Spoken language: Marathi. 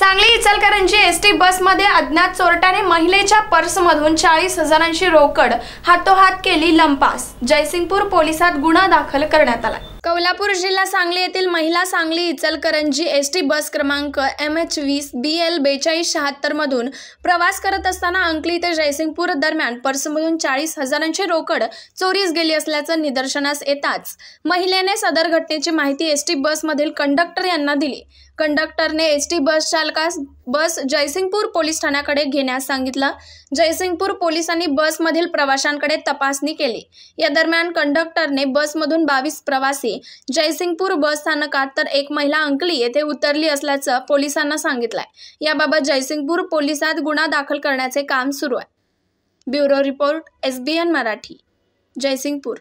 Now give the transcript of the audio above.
सांगली इचलकरंजी एस टी बसमध्ये अज्ञात चोरट्याने महिलेच्या पर्समधून चाळीस हजारांची रोकड हातोहात केली लंपास जयसिंगपूर पोलिसात गुन्हा दाखल करण्यात आला कोल्हापूर जिल्हा सांगली येथील महिला Sangli Ichalkaranji S T bus क्रमांक एम एच वीस बी एल बेचाळीस शहात्तरमधून प्रवास करत असताना अंकली ते जयसिंगपूर दरम्यान पर्समधून चाळीस हजारांची रोकड चोरीस गेली असल्याचं निदर्शनास येताच महिलेने सदर घटनेची माहिती एस टी बसमधील कंडक्टर यांना दिली कंडक्टरने एस टी बस चालकास बस जयसिंगपूर पोलीस ठाण्याकडे घेण्यास सांगितलं जयसिंगपूर पोलिसांनी बसमधील प्रवाशांकडे तपासणी केली या दरम्यान कंडक्टरने बसमधून बावीस प्रवासी जयसिंगपूर बस स्थानकात तर एक महिला अंकली येथे उतरली असल्याचं पोलिसांना सांगितलंय याबाबत जयसिंगपूर पोलिसात गुन्हा दाखल करण्याचे काम सुरू आहे bureau report SBN Marathi Jaysingpur